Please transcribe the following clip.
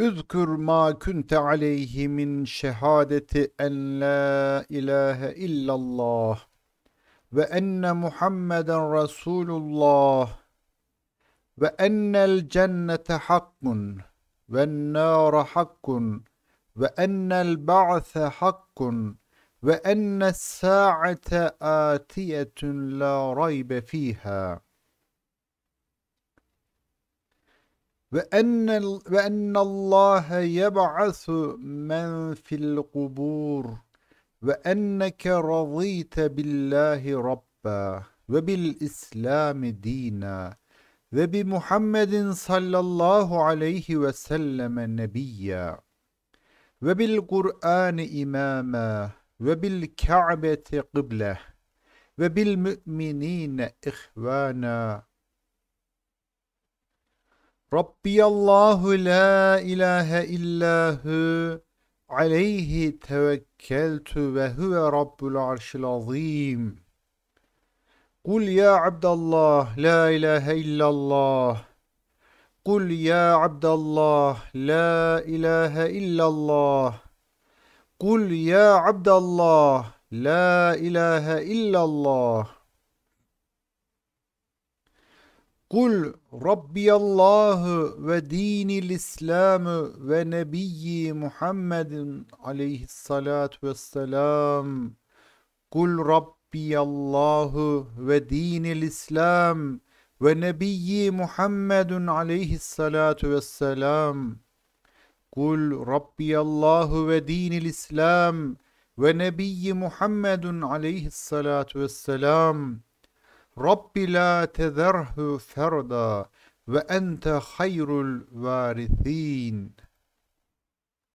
اذكر ما كنت عليه من شهادة أن لا إله إلا الله وأن محمدا رسول الله وأن الجنة حق والنار حق وأن البعث حق وأن الساعة آتية لا ريب فيها وأن, وأن الله يبعث من في القبور وأنك رضيت بالله ربا وبالإسلام دينا وبمحمد صلى الله عليه وسلم نبيا وبالقرآن إماما وبالكعبة قبلة وبالمؤمنين إخوانا ربي الله لا إله إلا هو عليه توكلت وهو رب العرش العظيم قل يا عبد الله لا إله إلا الله قل يا عبد الله لا إله إلا الله قل يا عبد الله لا إله إلا الله Kul Rabbiyallahu ve dinil İslamü ve nebiyyi Muhammedin aleyhissalatu vesselam. Kul Rabbiyallahu ve dinil İslam ve nebiyyi Muhammedun aleyhissalatu vesselam. Kul Rabbiyallahu ve dinil İslam ve nebiyyi Muhammedun aleyhissalatu vesselam. رب لا تذره فردا وأنت خير الوارثين